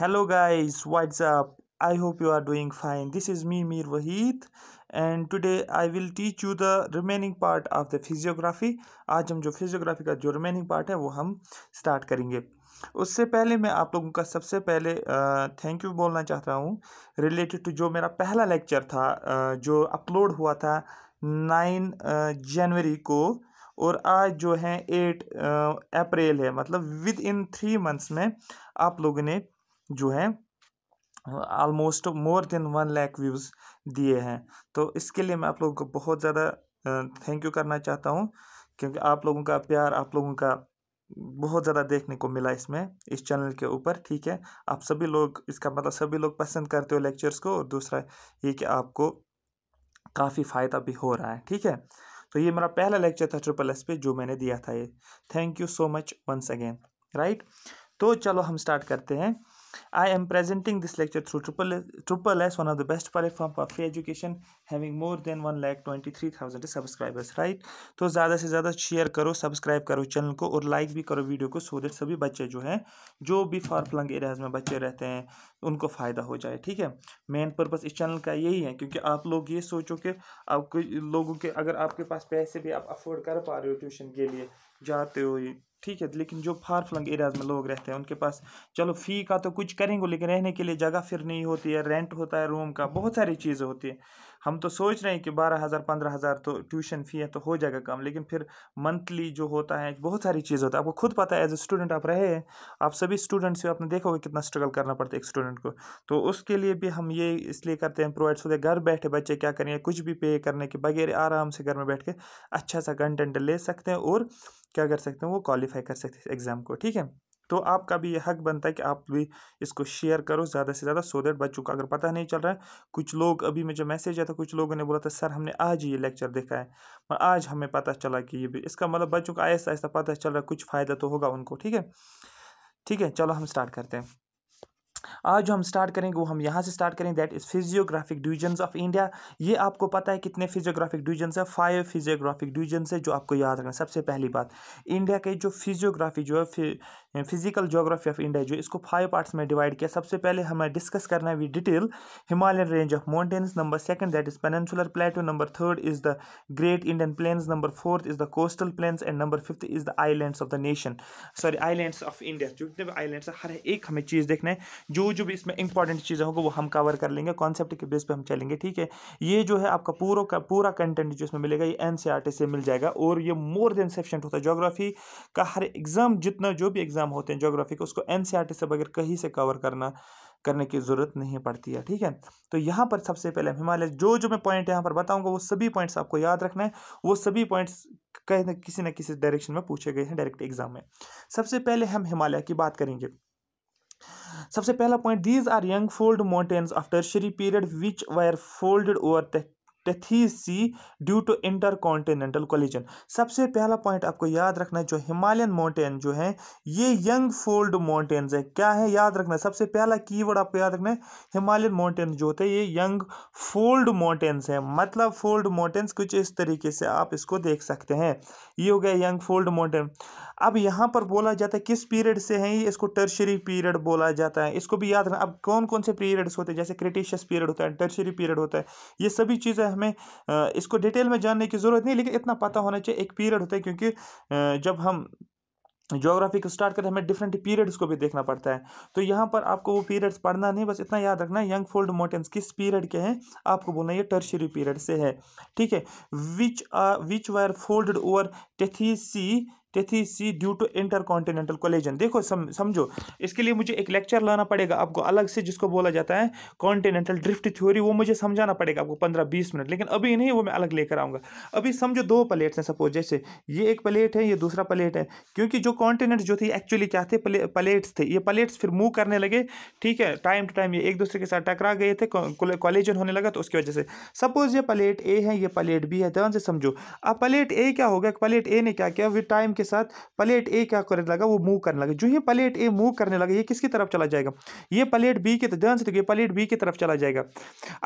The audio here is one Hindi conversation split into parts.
hello guys what's up I hope you are doing fine this is me Mir Waheed and today I will teach you the remaining part of the physiography आज हम जो फिजियोग्राफी का जो रिमेनिंग पार्ट है वो हम स्टार्ट करेंगे उससे पहले मैं आप लोगों का सबसे पहले थैंक यू बोलना चाहता हूँ रिलेटेड टू जो मेरा पहला लेक्चर था uh, जो अपलोड हुआ था नाइन जनवरी को और आज जो है एट अप्रैल है मतलब विद इन थ्री मंथ्स में आप लोगों ने जो है almost more than one lakh views दिए हैं तो इसके लिए मैं आप लोगों को बहुत ज़्यादा थैंक यू करना चाहता हूँ क्योंकि आप लोगों का प्यार आप लोगों का बहुत ज़्यादा देखने को मिला इसमें इस चैनल के ऊपर ठीक है आप सभी लोग इसका मतलब सभी लोग पसंद करते हो लेक्चर्स को और दूसरा ये कि आपको काफ़ी फ़ायदा भी हो रहा है ठीक है तो ये मेरा पहला लेक्चर था ट्रिपल एस पे जो मैंने दिया था ये thank you so much once again right तो चलो हम स्टार्ट करते हैं I am presenting this lecture through Triple Triple S one of the best platform for free education, having more than one lakh twenty three thousand subscribers right तो ज़्यादा से ज़्यादा शेयर करो सब्सक्राइब करो चैनल को और लाइक भी करो वीडियो को सो देट सभी बच्चे जो हैं जो भी far flung एरियाज़ में बच्चे रहते हैं उनको फ़ायदा हो जाए ठीक है मेन पर्पज़ इस चैनल का यही है क्योंकि आप लोग ये सोचो कि आपके लोगों के अगर आपके पास पैसे भी आप अफोर्ड कर पा रहे हो ट्यूशन के लिए जाते हो ठीक है लेकिन जो फार फ्लंग एरियाज़ में लोग रहते हैं उनके पास चलो फ़ी का तो कुछ करेंगे लेकिन रहने के लिए जगह फिर नहीं होती है रेंट होता है रूम का बहुत सारी चीज़ें होती है हम तो सोच रहे हैं कि बारह हज़ार पंद्रह हज़ार तो ट्यूशन फ़ी है तो हो जाएगा कम लेकिन फिर मंथली जो होता है बहुत सारी चीज़ होता है आपको खुद पता है एज ए स्टूडेंट आप रहे हैं आप सभी स्टूडेंट्स से आपने देखोगे कितना स्ट्रगल करना पड़ता है एक स्टूडेंट को तो उसके लिए भी हम ये इसलिए करते हैं प्रोवाइड सो घर बैठे बच्चे क्या करेंगे कुछ भी पे करने के बगैर आराम से घर में बैठ के अच्छा सा कंटेंट ले सकते हैं और क्या कर सकते हैं वो क्वालिफाई कर सकते हैं एग्ज़ाम को ठीक है तो आपका भी ये हक बनता है कि आप भी इसको शेयर करो ज़्यादा से ज़्यादा सो देट बच्चों का अगर पता नहीं चल रहा है कुछ लोग अभी मुझे मैसेज आया था कुछ लोगों ने बोला था सर हमने आज ये लेक्चर देखा है पर आज हमें पता चला कि ये भी इसका मतलब बच्चों का आहिस्ता आहिस्ता पता चल रहा है कुछ फ़ायदा तो होगा उनको ठीक है ठीक है चलो हम स्टार्ट करते हैं आज जो हम स्टार्ट करेंगे वो हम यहाँ से स्टार्ट करेंगे that is physiographic divisions of India ये आपको पता है कितने फिजियोग्राफिक डिवीजन्स है फाइव फिजियोग्राफिक डिविजन है जो आपको याद रखना सबसे पहली बात इंडिया के जो फिजियोग्राफी जो है फिजिकल जोग्राफी ऑफ इंडिया जो इसको फाइव पार्ट्स में डिवाइड किया सबसे पहले हमें डिस्कस करना है detail Himalayan range of mountains number second that is peninsular plateau number third is the great Indian plains number fourth is the coastal plains and number fifth is the island of the nation sorry island of India जितने भी आईलैंड हर एक हमें चीज़ देखना है जो जो भी इसमें इंपॉर्टेंट चीज़ें होंगी वो हम कवर कर लेंगे कॉन्सेप्ट के बेस पे हम चलेंगे ठीक है ये जो है आपका पूरा का पूरा कंटेंट जो इसमें मिलेगा ये एन e से मिल जाएगा और ये मोर देन सफिशेंट होता है जोग्राफी का हर एग्ज़ाम जितना जो भी एग्ज़ाम होते हैं जोग्राफी का उसको एन e से बगैर कहीं से कवर करना करने की ज़रूरत नहीं पड़ती है ठीक है तो यहाँ पर सबसे पहले हिमालय जो जो मैं पॉइंट यहाँ पर बताऊँगा वो सभी पॉइंट्स आपको याद रखना है वो सभी पॉइंट्स कहीं किसी न किसी डायरेक्शन में पूछे गए हैं डायरेक्ट एग्जाम में सबसे पहले हम हिमालय की बात करेंगे सबसे पहला point these are young fold mountains after शरी period which were folded over Tethys sea due to intercontinental collision सबसे पहला पॉइंट आपको याद रखना है जो हिमालयन माउंटेन जो है ये यंग फोल्ड माउंटेन्स है क्या है याद रखना है सबसे पहला की वर्ड आपको याद रखना है हिमालयन माउंटेन जो होते हैं ये यंग फोल्ड माउंटेन्स हैं मतलब फोल्ड माउंटेन्स कुछ इस तरीके से आप इसको देख सकते हैं ये हो गया यंग फोल्ड मॉडर्न अब यहाँ पर बोला जाता है किस पीरियड से हैं ये इसको टर्शरी पीरियड बोला जाता है इसको भी याद रखना अब कौन कौन से पीरियड्स होते हैं जैसे क्रिटिशियस पीरियड होता है टर्शरी पीरियड होता है ये सभी चीज़ें हमें इसको डिटेल में जानने की ज़रूरत नहीं लेकिन इतना पता होना चाहिए एक पीरियड होता है क्योंकि जब हम ज्योग्राफी को स्टार्ट करते हमें डिफरेंट पीरियड्स को भी देखना पड़ता है तो यहाँ पर आपको वो पीरियड्स पढ़ना नहीं बस इतना याद रखना यंग फोल्ड मोटेंस किस पीरियड के हैं आपको बोलना ये टर्शरी पीरियड से है ठीक है which are which were folded over Tethys Tethys sea due to intercontinental collision देखो सम, समझो इसके लिए मुझे एक लेक्चर लाना पड़ेगा आपको अलग से जिसको बोला जाता है कॉन्टिनेंटल ड्रिफ्ट थ्योरी वो मुझे समझाना पड़ेगा आपको पंद्रह बीस मिनट लेकिन अभी नहीं वो मैं अलग लेकर आऊँगा अभी समझो दो प्लेट्स हैं सपोज जैसे ये एक प्लेट है ये दूसरा प्लेट है क्योंकि जो कॉन्टिनेंट जो थे एक्चुअली क्या थे प्लेट्स थे ये प्लेट्स फिर मूव करने लगे ठीक है टाइम टू टाइम ये एक दूसरे के साथ टकरा गए थे कॉलेजन होने लगा तो उसकी वजह से सपोज ये प्लेट ए है ये प्लेट बी है ध्यान से समझो अब प्लेट ए क्या होगा प्लेट ए ने क्या किया टाइम के के साथ प्लेट ए क्या करने लगा वो मूव करने लगा जो ये प्लेट ए मूव करने लगा ये किसकी तरफ चला जाएगा ये प्लेट बी के ध्यान से देखिए प्लेट बी की तरफ चला जाएगा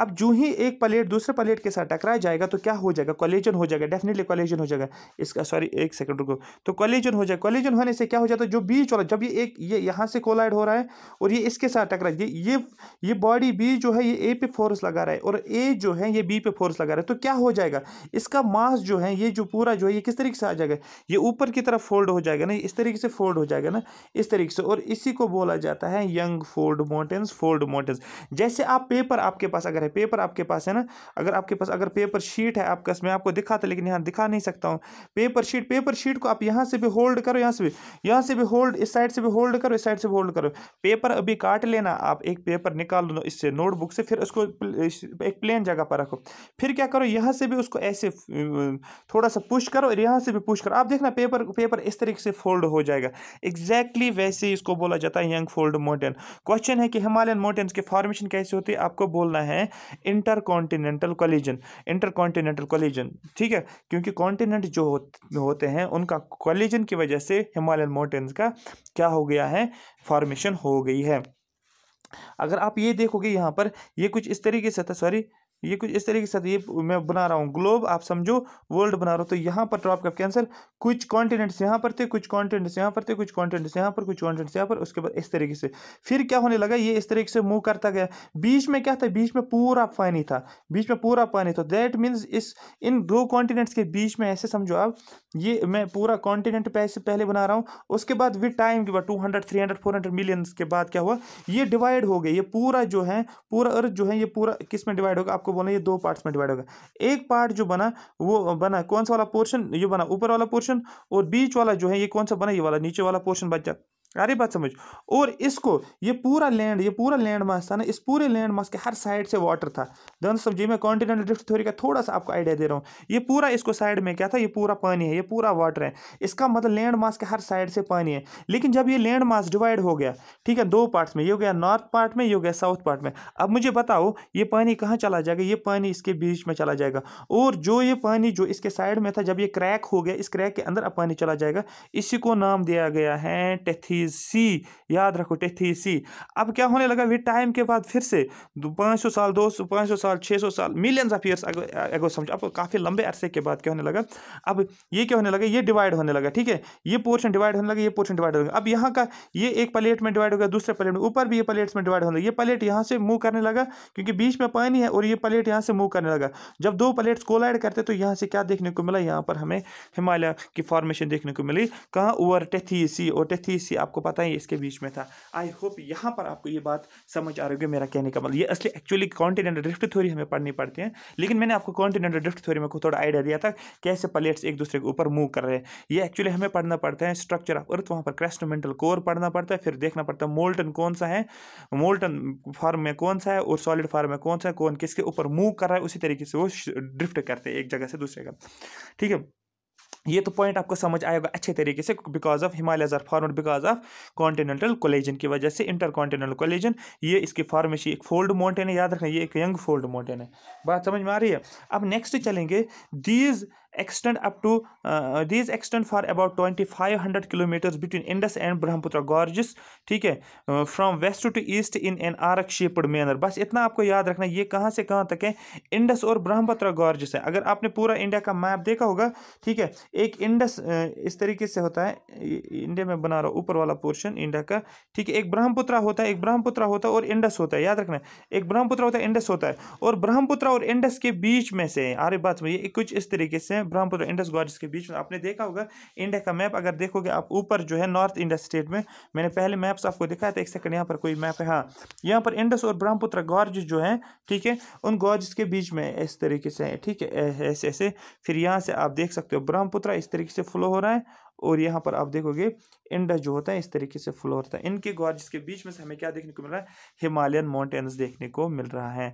अब जो ही एक प्लेट दूसरे प्लेट के साथ टकरा जाएगा तो क्या हो जाएगा कॉलेजन हो जाएगा डेफिनेटली कॉलेजन हो जाएगा इसका सॉरी एक सेकंड रुको तो कॉलेजन हो जाएगा कॉलेजन होने से क्या हो जाता है जो बीच वाला जब ये एक ये यहाँ से कोलाइड हो रहा है और ये इसके साथ टकरा ये ये ये बॉडी बी जो है ये ए पे फोर्स लगा रहा है और ए जो है ये बी पे फोर्स लगा रहा है तो क्या हो जाएगा इसका मास जो है ये जो पूरा जो है ये किस तरीके से आ जाएगा ये ऊपर की तरह फोल्ड हो जाएगा ना इस तरीके से फोल्ड हो जाएगा ना इस तरीके से और इसी को बोला जाता है young fold mountains fold mountains जैसे आप पेपर आपके पास अगर है पेपर आपके पास है ना अगर आपके पास अगर पेपर शीट है आपके मैं आपको दिखाता लेकिन यहाँ दिखा नहीं सकता हूँ पेपर शीट पेपर शीट को आप यहाँ से भी होल्ड करो यहाँ से भी यहाँ से भी होल्ड इस साइड से भी होल्ड करो इस साइड से होल्ड करो पेपर अभी काट लेना आप एक पेपर निकाल लो इससे नोटबुक से फिर उसको एक प्लेन जगह पर रखो फिर क्या करो यहाँ से भी उसको ऐसे थोड़ा सा पुश करो और यहाँ से भी पुश करो आप देखना पेपर पेपर इस तरीके से फोल्ड हो जाएगा एग्जैक्टली exactly वैसे ही इसको बोला जाता है यंग फोल्ड माउंटेन क्वेश्चन है कि हिमालयन माउंटेन्स के फॉर्मेशन कैसे होती है आपको बोलना है intercontinental collision intercontinental collision ठीक है क्योंकि कॉन्टिनेंट जो होते हैं उनका कॉलिजन की वजह से हिमालयन माउंटेन्स का क्या हो गया है फॉर्मेशन हो गई है अगर आप ये देखोगे यहाँ पर ये कुछ इस तरीके से था सॉरी ये कुछ इस तरीके से ये मैं बना रहा हूँ ग्लोब आप समझो वर्ल्ड बना रहा हूँ तो यहाँ पर ड्रॉप तो का कैंसर कुछ कॉन्टिनेंट्स यहाँ पर थे कुछ कॉन्टिनेंट्स यहाँ पर थे कुछ कॉन्टिनेंट्स यहाँ पर कुछ कॉन्टिनेंट्स यहाँ पर उसके बाद इस तरीके से फिर क्या होने लगा ये इस तरीके से मूव करता गया बीच में क्या था बीच में पूरा पानी था बीच में पूरा पानी था दैट मीन्स इस इन दो कॉन्टिनेंट्स के बीच में ऐसे समझो आप ये मैं पूरा कॉन्टिनेंट पैसे पहले बना रहा हूँ उसके बाद विद टाइम के बाद two hundred three hundred four hundred millions के बाद क्या हुआ ये डिवाइड हो गया ये पूरा जो है पूरा अर्थ जो है ये पूरा किस में डिवाइड होगा आपको आपको बोला ये दो पार्ट्स में डिवाइड होगा एक पार्ट जो बना वो बना कौन सा वाला पोर्शन ये बना ऊपर वाला पोर्शन और बीच वाला जो है ये कौन सा बना ये वाला नीचे वाला पोर्शन बच जाता अरे बात समझ और इसको ये पूरा लैंड ये पूरा लैंड मास था ना इस पूरे लैंड मास के हर साइड से वाटर था दोनों सब जी मैं कॉन्टिनेंटल ड्रिफ्ट थ्योरी का थोड़ा सा आपको आइडिया दे रहा हूँ ये पूरा इसको साइड में क्या था ये पूरा पानी है ये पूरा वाटर है इसका मतलब लैंड मास के हर साइड से पानी है लेकिन जब ये लैंड मास डिवाइड हो गया ठीक है दो पार्ट्स में ये हो गया नॉर्थ पार्ट में ये हो गया साउथ पार्ट में अब मुझे बताओ ये पानी कहाँ चला जाएगा ये पानी इसके बीच में चला जाएगा और जो ये पानी जो इसके साइड में था जब ये क्रैक हो गया इस क्रैक के अंदर अब पानी चला जाएगा इसी को नाम दिया गया है टेथी थी सी याद रखो टे थी सी अब क्या होने लगा विद टाइम के बाद फिर से पाँच सौ साल दो सौ पाँच सौ साल छः सौ साल मिलियंस ऑफ ईयर्स अगर समझो अब काफ़ी लंबे अरसे के बाद क्या होने लगा अब ये क्या होने लगा ये डिवाइड होने लगा ठीक है ये पोर्शन डिवाइड होने लगा ये पोर्शन डिवाइड होने लगा अब यहाँ का ये एक प्लेट में डिवाइड हो गया दूसरे प्लेट में ऊपर भी ये प्लेट्स में डिवाइड होने लगा ये प्लेट यहाँ से मूव करने लगा क्योंकि बीच में पानी है और ये प्लेट यहाँ से मूव करने लगा जब दो प्लेट्स कोलाइड करते तो यहाँ से क्या देखने को मिला यहाँ पर हमें हिमालय की फॉर्मेशन देखने को मिली कहाँ ओवर टेथी सी और टेथी सी आपको पता है इसके बीच में था आई होप यहाँ पर आपको ये बात समझ आ रही होगी मेरा कहने का मतलब ये असली एक्चुअली कॉन्टिनेंटल ड्रिफ्ट थ्योरी हमें पढ़नी पड़ती है लेकिन मैंने आपको कॉन्टिनेंटल ड्रिफ्ट थ्योरी में थोड़ा आइडिया दिया था कैसे प्लेट्स एक दूसरे के ऊपर मूव कर रहे हैं ये एक्चुअली हमें पढ़ना पड़ता है स्ट्रक्चर ऑफ अर्थ वहाँ पर क्रेस्टोमेंटल कोर पढ़ना पड़ता है फिर देखना पड़ता है मोल्टन कौन सा है मोल्टन फॉर्म में कौन सा है और सॉलिड फॉर्म में कौन सा है कौन किसके ऊपर मूव कर रहा है उसी तरीके से वो ड्रिफ्ट करते हैं एक जगह से दूसरे का ठीक है ये तो पॉइंट आपको समझ आएगा अच्छे तरीके से because of Himalayas are formed because of continental collision की वजह से इंटर कॉन्टिनेंटल कोलेजन ये इसकी फॉर्मेशन एक फोल्ड माउंटेन है याद रखें ये एक यंग फोल्ड माउंटेन है बात समझ में आ रही है अब नेक्स्ट चलेंगे these extend up to uh, uh, these extend for about 2500 kilometers between Indus and Brahmaputra gorges ठीक है from west to east in an arc shaped manner बस इतना आपको याद रखना ये कहाँ से कहाँ तक है इंडस और ब्रह्मपुत्र गॉर्जेस है अगर आपने पूरा इंडिया का मैप देखा होगा ठीक है एक इंडस uh, इस तरीके से होता है इंडिया में बना रहा हूँ ऊपर वाला पोर्शन इंडिया का ठीक है एक ब्रह्मपुत्र होता है एक ब्रह्मपुत्र होता है और इंडस होता है याद रखना एक ब्रह्मपुत्र होता है इंडस होता है और ब्रह्मपुत्र और इंडस के बीच में से आ रही बात में ये कुछ इस तरीके से ब्रह्मपुत्र इंडस गॉर्ज के बीच में आपने देखा होगा इंडिया का मैप अगर देखोगे आप ऊपर जो है नॉर्थ इंडिया स्टेट में मैंने पहले मैप्स आपको दिखाया था एक सेकंड यहाँ पर कोई मैप है हाँ यहाँ पर इंडस और ब्रह्मपुत्र गॉर्ज जो है ठीक है उन गॉर्ज के बीच में इस तरीके से ठीक है ऐसे ऐसे फिर यहाँ से आप देख सकते हो ब्रह्मपुत्र इस तरीके से फ्लो हो रहा है और यहाँ पर आप देखोगे इंडस जो होता है इस तरीके से फ्लो होता है इनके गॉर्ज के बीच में से हमें क्या देखने को मिल रहा है हिमालयन माउंटेन्स देखने को मिल रहा है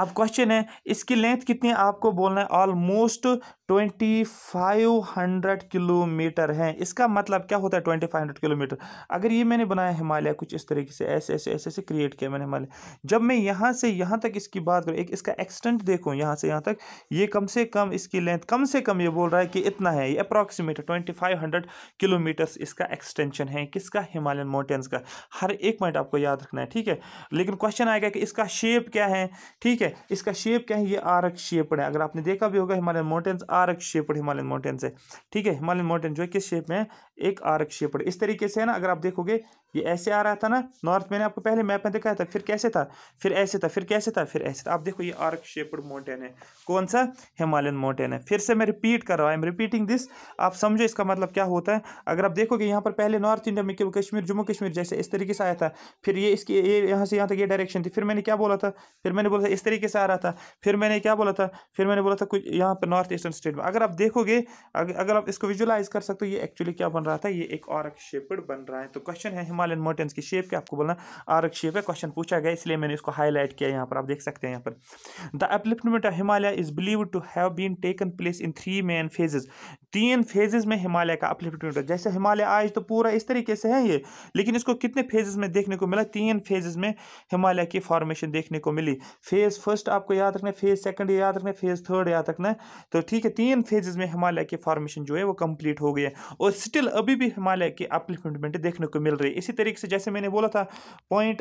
अब क्वेश्चन है इसकी लेंथ कितनी आपको बोलना है almost twenty five hundred kilometre है इसका मतलब क्या होता है ट्वेंटी फाइव हंड्रेड किलोमीटर अगर ये मैंने बनाया हिमालय कुछ इस तरीके से ऐसे ऐसे ऐसे ऐसे क्रिएट किया मैंने हिमालय जब मैं यहाँ से यहाँ तक इसकी बात करूँ एक इसका एक्सटेंट देखूँ यहाँ से यहाँ तक ये कम से कम इसकी लेंथ कम से कम ये बोल रहा है कि इतना है ये approximate twenty five hundred kilometres इसका एक्सटेंशन है किसका हिमालयन माउंटेन्स का हर एक पॉइंट आपको याद रखना है ठीक है लेकिन क्वेश्चन आएगा कि इसका शेप क्या है ठीक है ठीक है इसका शेप क्या है ये आरक शेपड है अगर आपने देखा भी होगा Himalayan mountains arc shaped Himalayan mountains है ठीक है हिमालयन माउंटेन जो है किस शेप में है एक आरक शेपड इस तरीके से है ना अगर आप देखोगे ये ऐसे आ रहा था ना नॉर्थ मैंने आपको पहले मैप में दिखाया था फिर कैसे था फिर ऐसे था फिर कैसे था फिर ऐसे था आप देखो ये आर्क शेप्ड माउंटेन है कौन सा हिमालयन माउंटेन है फिर से मैं रिपीट कर रहा हूँ आई एम रिपीटिंग दिस आप समझो इसका मतलब क्या होता है अगर आप देखोगे यहाँ पर पहले नॉर्थ इंडिया में कश्मीर जम्मू कश्मीर जैसे इस तरीके से आया था फिर ये इसकी ये यहाँ से यहाँ तक ये डायरेक्शन थी फिर मैंने क्या बोला था फिर मैंने बोला था इस तरीके से आ रहा था फिर मैंने क्या बोला था फिर मैंने बोला था कुछ यहाँ पर नॉर्थ ईस्टर्न स्टेट में अगर आप देखोगे अगर आप इसको विजुलाइज कर सकते हो ये एक्चुअली क्या बन रहा था ये एक आर्क शेपड बन रहा है तो क्वेश्चन है हिमालयन माउंटेन्स की शेप क्या आपको बोलना आर्क शेप है क्वेश्चन पूछा गया इसलिए मैंने इसको हाईलाइट किया यहाँ पर आप देख सकते हैं यहाँ पर the upliftment of Himalaya is believe to have been taken place in three main phases तीन फेजेज में हिमालय का अपलिफ्टमेंट जैसे हिमालय आज तो पूरा इस तरीके से है ये लेकिन इसको कितने फेजेज में देखने को मिला तीन फेजेज में हिमालय की फॉर्मेशन देखने को मिली फेज फर्स्ट आपको याद रखना फेज सेकंड याद रखना फेज थर्ड याद रखना तो ठीक है तीन फेजेज में हिमालय की फॉर्मेशन जो है वो कंप्लीट हो गई है और स्टिल अभी भी हिमालय की अपलिफ्टमेंट देखने को मिल रही है इसी तरीके से जैसे मैंने बोला था पॉइंट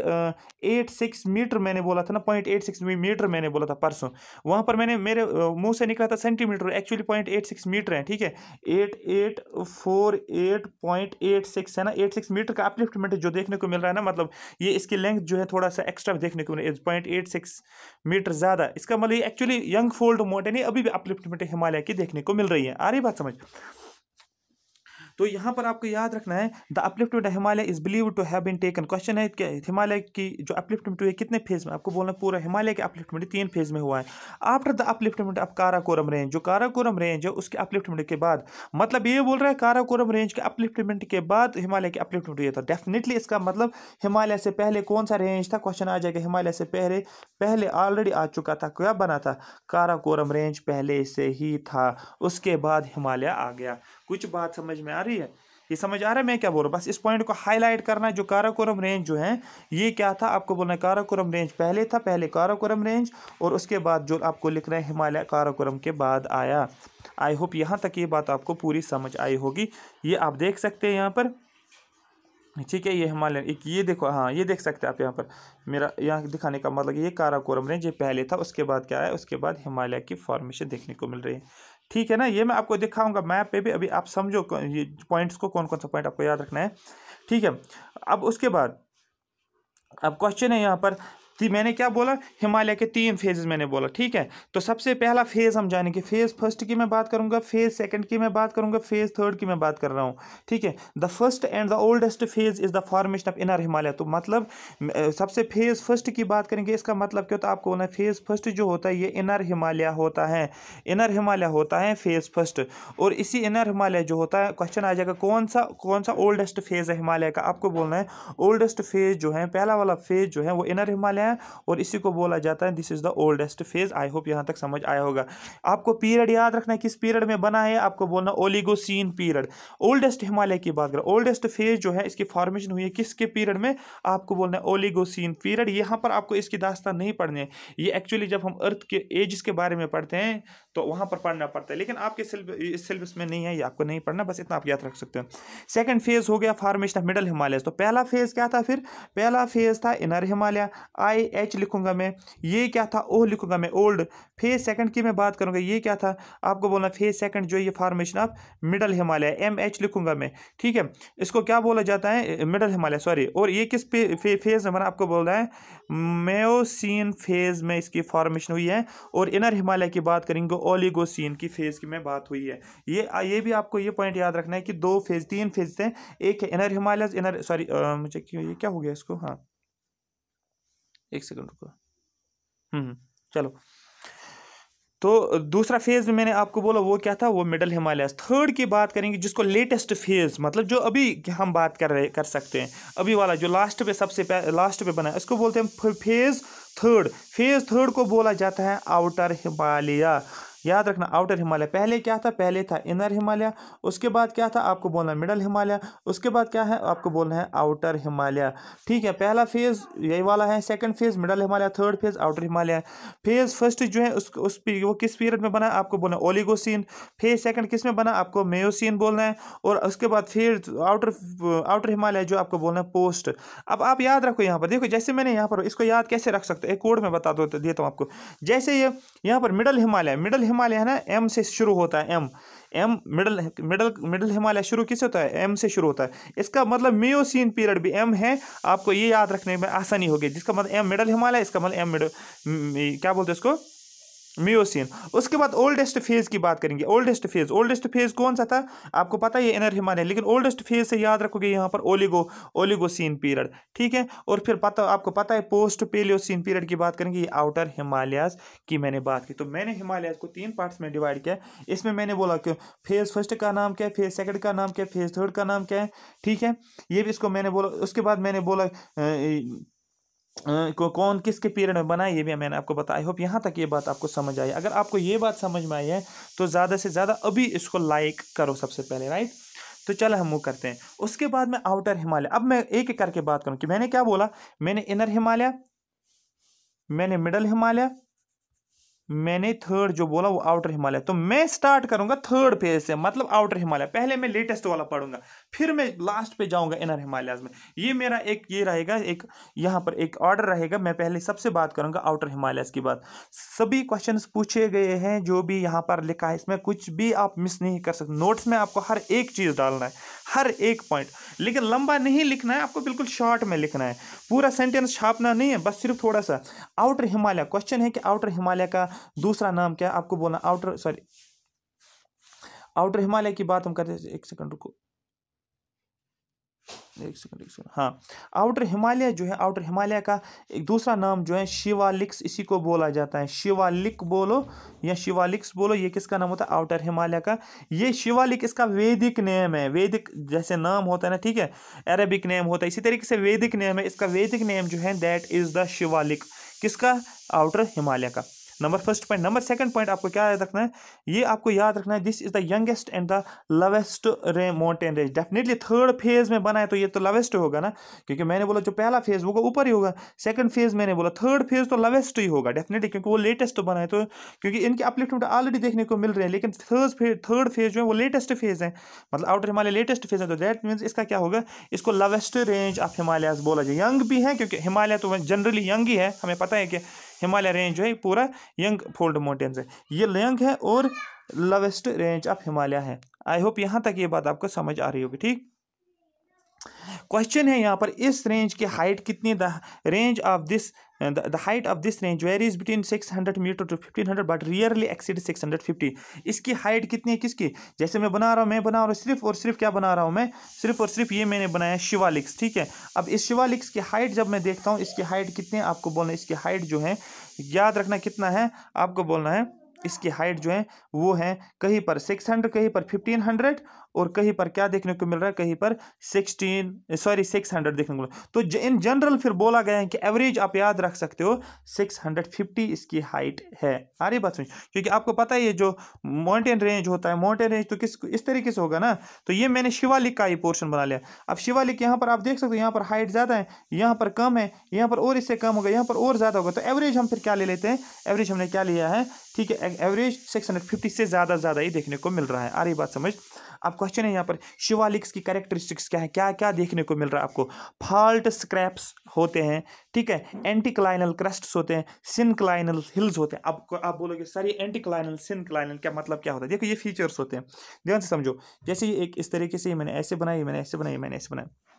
एट सिक्स मीटर मैंने बोला था ना पॉइंट एट सिक्स मीटर मैंने बोला था परसों वहाँ पर मैंने मेरे मुँह से निकला था centimetre actually point eight six metre है ठीक है eight eight four eight point eight six है ना एट सिक्स मीटर का अपलिफ्टमेंट जो देखने को मिल रहा है ना मतलब ये इसकी लेंथ जो है थोड़ा सा एक्स्ट्रा देखने को मिल रहा पॉइंट एट सिक्स मीटर ज़्यादा इसका मतलब एक्चुअली यंग फोल्ड माउंटेन अभी भी अपलिफ्टमेंट हिमालय की देखने को मिल रही है आ रही बात समझ तो यहाँ पर आपको याद रखना है the upliftment Himalaya is believe to have been taken question है कि हिमालय की जो अपलिफ्टमेंट हुई है कितने फेज में आपको बोलना पूरा हिमालय के अपलिफ्टमेंट तीन फेज में हुआ है after the upliftment of Karakoram range जो काराकोरम रेंज है उसके अपलिफ्टमेंट के बाद मतलब ये बोल रहा है काराकोरम रेंज के अपलिफ्टमेंट के बाद हिमालय के अपलिफ्टमेंट हुई था तो डेफिनेटली इसका मतलब हिमालय से पहले कौन सा रेंज था क्वेश्चन आ जाएगा हिमालय से पहले पहले ऑलरेडी आ चुका था क्या बना था काराकोरम रेंज पहले से ही था उसके बाद हिमालय आ गया कुछ बात समझ में आ रही है ये समझ आ रहा है मैं क्या बोल रहा हूँ बस इस पॉइंट को हाईलाइट करना है जो काराकोरम रेंज जो है ये क्या था आपको बोलना है काराकोरम रेंज पहले था पहले काराकोरम रेंज और उसके बाद जो आपको लिख रहे हैं हिमालय काराकोरम के बाद आया आई होप यहाँ तक ये बात आपको पूरी समझ आई होगी ये आप देख सकते हैं यहाँ पर ठीक है ये हिमालयन एक ये देखो हाँ ये देख सकते हैं आप यहाँ पर मेरा यहाँ दिखाने का मतलब ये काराकोरम रेंज ये पहले था उसके बाद क्या है उसके बाद हिमालय की फॉर्मेशन देखने को मिल रही है ठीक है ना ये मैं आपको दिखाऊंगा मैप पे भी अभी आप समझो ये पॉइंट्स को कौन कौन सा पॉइंट आपको याद रखना है ठीक है अब उसके बाद अब क्वेश्चन है यहाँ पर मैंने क्या बोला हिमालय के तीन फेजेस मैंने बोला ठीक है तो सबसे पहला फेज़ हम जानेंगे फेज़ फर्स्ट की मैं बात करूंगा फेज़ सेकंड की मैं बात करूंगा फेज़ थर्ड की मैं बात कर रहा हूँ ठीक है the first and the oldest phase is the formation of inner Himalaya तो मतलब सबसे फेज़ फर्स्ट की बात करेंगे इसका मतलब क्या होता है आपको बोलना फेज़ फर्स्ट जो होता है ये इनर हिमालय होता है इनर हिमालय होता है फेज़ फर्स्ट और इसी इनर हिमालय जो होता है क्वेश्चन आ जाएगा कौन सा कौन सा ओल्डेस्ट फेज़ है हिमालय का आपको बोलना है ओल्डेस्ट फेज़ जो है पहला वाला फेज़ जो है वो इनर हिमालय हैं और इसी को बोला जाता है this is the oldest phase I hope यहाँ तक समझ आया होगा आपको पीरियड याद रखना है किस पीरियड में बना है आपको बोलना ओलिगोसिन पीरियड ओल्डेस्ट हिमालय की बात करें ओल्डेस्ट फेज जो है इसकी फॉर्मेशन हुई है किसके पीरियड में आपको बोलना है ओलिगोसिन पीरियड यहाँ पर आपको इसकी दास्तान नहीं पढ़नी है ये एक्चुअली जब हम अर्थ के एजिस के बारे में पढ़ते हैं तो वहाँ पर पढ़ना पड़ता है लेकिन आपके सिलेबस में नहीं है ये आपको नहीं पढ़ना बस इतना आप याद रख सकते हो सेकेंड फेज़ हो गया फार्मेशन ऑफ मिडल हिमालय तो पहला फेज़ क्या था फिर पहला फेज़ था इनर हिमालय आई एच लिखूंगा मैं ये क्या था ओ लिखूंगा मैं ओल्ड फेज़ सेकंड की मैं बात करूंगा ये क्या था आपको बोलना फेज़ सेकंड जो ये formation of middle Himalaya M H लिखूंगा मैं ठीक है इसको क्या बोला जाता है मिडल हिमालय सॉरी और ये किस फेज़ में आपको बोल रहा है मेोसिन फेज़ में इसकी फॉर्मेशन हुई है और इनर हिमालय की बात करेंगे ओलिगोसिन की फेज़ की में बात हुई है ये ये भी आपको ये पॉइंट याद रखना है कि दो फेज़ तीन फेज हैं एक है इनर हिमालयज इनर सॉरी मुझे क्यों ये क्या हो गया इसको हाँ एक सेकंड रुको हम्म, हम्म चलो तो दूसरा फेज़ में मैंने आपको बोला वो क्या था वो मिडल हिमालयस थर्ड की बात करेंगे जिसको लेटेस्ट फेज़ मतलब जो अभी हम बात कर रहे कर सकते हैं अभी वाला जो लास्ट पे सबसे लास्ट पे बना है इसको बोलते हैं फेज़ थर्ड फेज़ थर्ड को बोला जाता है आउटर हिमालय याद रखना आउटर हिमालय पहले क्या था पहले था इनर हिमालय उसके बाद क्या था आपको बोलना मिडल हिमालय उसके बाद क्या है आपको बोलना है आउटर हिमालय ठीक है पहला फेज़ यही वाला है second phase middle Himalaya third phase outer Himalaya phase first जो है उस उस वो किस पीरियड में बना आपको बोलना है ओलिगोसिन फेज़ सेकंड किस में बना आपको मेयोसिन बोलना है और उसके बाद फिर आउटर आउटर हिमालय जो आपको बोलना है पोस्ट अब आप याद रखो यहाँ पर देखो जैसे मैंने यहाँ पर इसको याद कैसे रख सकते एक कोड में बता दो देता हूँ आपको जैसे ये यहाँ पर मिडल हिमालय मिडल हिमालय है ना एम से शुरू होता है M M middle middle middle Himalaya शुरू किससे होता है एम से शुरू होता है इसका मतलब मियोसिन पीरियड भी एम है आपको ये याद रखने में आसानी होगी जिसका मतलब एम मिडल हिमालय इसका मतलब एम मिडल क्या बोलते हैं इसको म्यूसिन उसके बाद ओल्डेस्ट फेज की बात करेंगे ओल्डेस्ट फेज ओल्डेस्ट फेज कौन सा था आपको पता है ये इनर हिमालय है लेकिन ओल्डेस्ट फेज से याद रखोगे यहाँ पर ओलिगो ओलिगोसिन पीरियड ठीक है और फिर पता आपको पता है पोस्ट पेलियोसिन पीरियड की बात करेंगे ये आउटर हिमालयाज की मैंने बात की तो मैंने हिमालयाज को तीन पार्ट्स में डिवाइड किया इसमें मैंने बोला कि फेज फर्स्ट का नाम क्या है फेज सेकेंड का नाम क्या है फेज थर्ड का नाम क्या है ठीक है ये भी इसको मैंने बोला उसके बाद मैंने बोला को कौन किसके पीरियड में बना ये भी मैंने आपको बताया आई होप यहाँ तक ये बात आपको समझ आई अगर आपको ये बात समझ में आई है तो ज़्यादा से ज़्यादा अभी इसको लाइक करो सबसे पहले राइट तो चलो हम वो करते हैं उसके बाद में आउटर हिमालय अब मैं एक एक करके बात करूँ कि मैंने क्या बोला मैंने इनर हिमालय मैंने मिडल हिमालय मैंने थर्ड जो बोला वो आउटर हिमालय तो मैं स्टार्ट करूंगा थर्ड फेज से मतलब आउटर हिमालय पहले मैं लेटेस्ट वाला पढ़ूंगा फिर मैं लास्ट पे जाऊंगा इनर हिमालयाज में ये मेरा एक ये रहेगा एक यहाँ पर एक ऑर्डर रहेगा मैं पहले सबसे बात करूंगा आउटर हिमालयाज की बात सभी क्वेश्चन पूछे गए हैं जो भी यहाँ पर लिखा है इसमें कुछ भी आप मिस नहीं कर सकते नोट्स में आपको हर एक चीज़ डालना है हर एक पॉइंट लेकिन लंबा नहीं लिखना है आपको बिल्कुल शॉर्ट में लिखना है पूरा सेंटेंस छापना नहीं है बस सिर्फ थोड़ा सा आउटर हिमालय क्वेश्चन है कि आउटर हिमालय का दूसरा नाम क्या आपको बोलना आउटर सॉरी आउटर हिमालय की बात हम करते हैं एक सेकंड रुको एक सेकंड एक सेकंड हाँ आउटर हिमालय जो है आउटर हिमालय का एक दूसरा नाम जो है शिवालिक्स इसी को बोला जाता है शिवालिक बोलो या शिवालिक्स बोलो ये किसका नाम होता है आउटर हिमालय का ये शिवालिक इसका वैदिक नेम है वैदिक जैसे नाम होता है ना ठीक है अरेबिक नेम होता है इसी तरीके से वैदिक नेम है इसका वैदिक नेम जो है दैट इज़ द शिवालिक किसका आउटर हिमालय का number first point number second point आपको क्या याद रखना है ये आपको याद रखना है this is the youngest and the lowest रे mountain range definitely third phase में बना है तो ये तो लवेस्ट होगा ना क्योंकि मैंने बोला जो पहला फेज होगा ऊपर ही होगा सेकंड फेज मैंने बोला थर्ड फेज तो लवेस्ट ही होगा डेफिनेटली क्योंकि वो लेटेस्ट बना है तो क्योंकि इनके अपलिफ्टमेंट ऑलरेडी देखने को मिल रहे हैं लेकिन थर्ड फेज थर्ड फेज जो है वो लेटेस्ट फेज है मतलब आउटर हिमालय लेटेस्ट फेज है तो दैट मीन्स इसका क्या होगा इसको लवेस्ट रेंज ऑफ हिमालयाज बोला जाए यंग भी है क्योंकि हिमालय तो जनरली यंग ही है हमें पता है कि हिमालय रेंज जो है पूरा यंग फोल्ड माउंटेन्स है ये लंग है और लोवेस्ट रेंज ऑफ हिमालय है आई होप यहाँ तक ये बात आपको समझ आ रही होगी ठीक क्वेश्चन है यहाँ पर इस रेंज की हाइट कितनी the range of this And the, the height of this range varies between 600 metre to 1500 but rarely exceed 650 इसकी हाइट कितनी है किसकी जैसे मैं बना रहा हूँ मैं बना रहा हूँ सिर्फ और सिर्फ क्या बना रहा हूँ मैं सिर्फ और सिर्फ ये मैंने बनाया शिवालिक्स ठीक है अब इस शिवालिक्स की हाइट जब मैं देखता हूँ इसकी हाइट कितनी है आपको बोलना है इसकी हाइट जो है याद रखना कितना है आपको बोलना है इसकी हाइट जो है वो है कहीं पर सिक्स हंड्रेड कहीं पर फिफ्टीन हंड्रेड और कहीं पर क्या देखने को मिल रहा है कहीं पर सिक्सटीन सॉरी सिक्स हंड्रेड देखने को मिल रहा है तो इन जनरल फिर बोला गया है कि एवरेज आप याद रख सकते हो सिक्स हंड्रेड फिफ्टी इसकी हाइट है आ रही बात समझ क्योंकि आपको पता है ये जो माउंटेन रेंज होता है माउंटेन रेंज तो किस इस तरीके से होगा ना तो ये मैंने शिवालिक का ये पोर्शन बना लिया अब शिवालिक यहाँ पर आप देख सकते हो यहाँ पर हाइट ज़्यादा है यहाँ पर कम है यहाँ पर और इससे कम होगा यहाँ पर और ज़्यादा होगा तो एवरेज हम फिर क्या ले लेते हैं एवरेज हमने क्या लिया है ठीक है एवरेज सिक्स से ज़्यादा ज़्यादा ही देखने को मिल रहा है आ रही बात समझ अब क्वेश्चन है यहाँ पर शिवालिक्स की कैरेक्टरिस्टिक्स क्या है क्या क्या देखने को मिल रहा है आपको फॉल्ट स्क्रैप्स होते हैं ठीक है एंटीक्लाइनल क्रस्ट क्रस्ट्स होते हैं सिनक्लाइनल हिल्स होते हैं अब आप बोलोगे सर ये एंटीक्लाइनल सिनक्लाइनल क्या मतलब क्या होता है देखो ये फीचर्स होते हैं ध्यान से समझो जैसे ये एक इस तरीके से मैंने ऐसे बनाई मैंने ऐसे बनाई मैंने ऐसे बनाया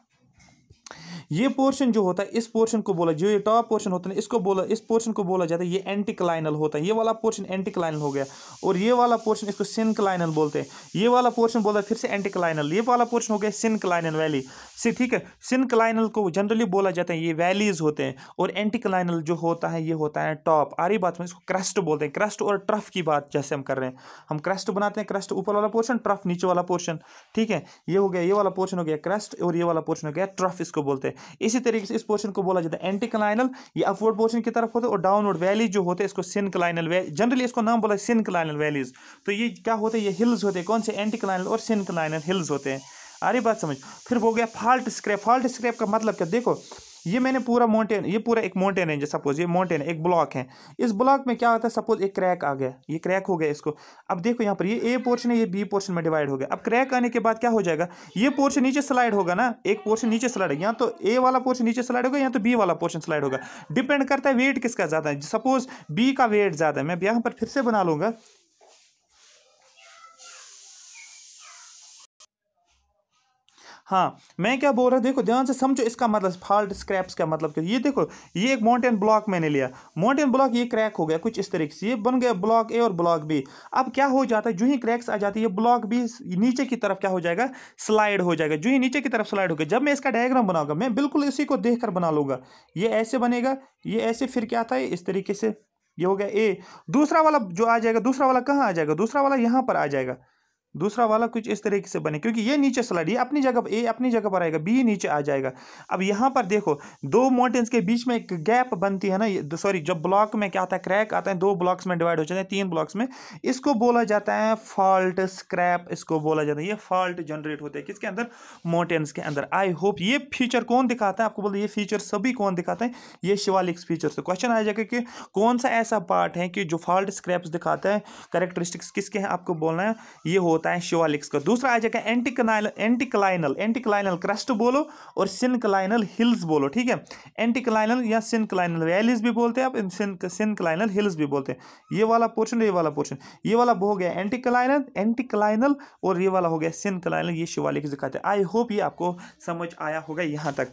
ये पोर्शन जो होता है इस पोर्शन को बोला जो ये टॉप पोर्शन होता है इसको बोला इस पोर्शन को बोला जाता है ये एंटीक्लाइनल होता है ये वाला पोर्शन एंटीक्लाइनल हो गया और ये वाला पोर्शन इसको सिनक्लाइनल बोलते हैं ये वाला पोर्शन बोला फिर से एंटीक्लाइनल ये वाला पोर्शन हो गया सिनक्लाइनल वैली से ठीक है सिनक्लाइनल को जनरली बोला जाता है ये वैलीज होते हैं और एंटीक्लाइनल जो होता है ये होता है टॉप आ रही बात में इसको क्रस्ट बोलते हैं क्रस्ट और ट्रफ की बात जैसे हम कर रहे हैं हम क्रस्ट बनाते हैं क्रस्ट ऊपर वाला पोर्शन ट्रफ नीचे वाला पोर्शन ठीक है ये हो गया ये वाला पोर्शन हो गया क्रस्ट और ये वाला पोर्शन हो गया ट्रफ इसको बोलते हैं इसी तरीके से इस पोर्शन को बोला जाता है एंटी क्लाइनल ये अपवर्ड पोर्शन की तरफ होता है और डाउनवर्ड वैली जो होते हैं इसको सिन क्लाइनल जनरली इसको नाम बोला सिन क्लाइनल वैलीज तो ये क्या होते हैं ये हिल्स होते हैं कौन से एंटी क्लाइनल और सिन क्लाइनल हिल्स होते हैं अरे बात समझ फिर हो गया फॉल्ट स्क्रैप फॉल्ट स्क्रैप का मतलब क्या देखो ये मैंने पूरा माउंटेन ये पूरा एक माउंटेन है सपोज ये माउंटेन एक ब्लॉक है इस ब्लॉक में क्या होता है सपोज एक क्रैक आ गया ये क्रैक हो गया इसको अब देखो यहाँ पर ये ए पोर्शन है ये बी पोर्शन में डिवाइड हो गया अब क्रैक आने के बाद क्या हो जाएगा ये पोर्शन नीचे स्लाइड होगा ना एक पोर्शन नीचे स्लाइड तो होगा या तो ए वाला पोर्शन नीचे स्लाइड होगा या तो बी वाला पोर्शन स्लाइड होगा डिपेंड करता है वेट किसका ज़्यादा है सपोज बी का वेट ज़्यादा है मैं यहाँ पर फिर से बना लूँगा हाँ मैं क्या बोल रहा हूँ देखो ध्यान से समझो इसका मतलब फॉल्ट स्क्रैप्स का मतलब क्या ये देखो ये एक माउंटेन ब्लॉक मैंने लिया माउंटेन ब्लॉक ये क्रैक हो गया कुछ इस तरीके से ये बन गया ब्लॉक ए और ब्लॉक बी अब क्या हो जाता है जो ही क्रैक्स आ जाती है ब्लॉक बी नीचे की तरफ क्या हो जाएगा स्लाइड हो जाएगा जो ही नीचे की तरफ स्लाइड हो गया जब मैं इसका डायग्राम बनाऊंगा मैं बिल्कुल इसी को देख बना लूंगा ये ऐसे बनेगा ये ऐसे फिर क्या आता है इस तरीके से ये हो गया ए दूसरा वाला जो आ जाएगा दूसरा वाला कहाँ आ जाएगा दूसरा वाला यहाँ पर आ जाएगा दूसरा वाला कुछ इस तरीके से बने क्योंकि ये नीचे स्लाइड ये अपनी जगह ए अपनी जगह पर आएगा बी नीचे आ जाएगा अब यहाँ पर देखो दो माउंटेन्स के बीच में एक गैप बनती है ना सॉरी जब ब्लॉक में क्या आता है क्रैक आता है दो ब्लॉक्स में डिवाइड हो जाते हैं तीन ब्लॉक्स में इसको बोला जाता है फॉल्ट स्क्रैप इसको बोला जाता है ये फॉल्ट जनरेट होते हैं किसके अंदर माउंटेन्स के अंदर आई होप ये फीचर कौन दिखाता है आपको बोलते ये फीचर सभी कौन दिखाते हैं ये शिवालिक्स फीचर से क्वेश्चन आ जाएगा कि कौन सा ऐसा पार्ट है कि जो फॉल्ट स्क्रैप्स दिखाता है करेक्टरिस्टिक्स किसके हैं आपको बोलना है ये होता होता है शिवालिक्स का दूसरा आ जाएगा एंटीकलाइनल एंटीकलाइनल एंटीकलाइनल क्रस्ट बोलो और सिनकलाइनल हिल्स बोलो ठीक है एंटीकलाइनल या सिनकलाइनल वैलीज भी बोलते हैं आप सिनकलाइनल हिल्स भी बोलते हैं ये वाला पोर्शन ये वाला पोर्शन ये वाला हो गया एंटीकलाइनल एंटीकलाइनल और ये वाला हो गया सिनकलाइनल ये शिवालिक्स दिखाते हैं आई होप ये आपको समझ आया होगा यहाँ तक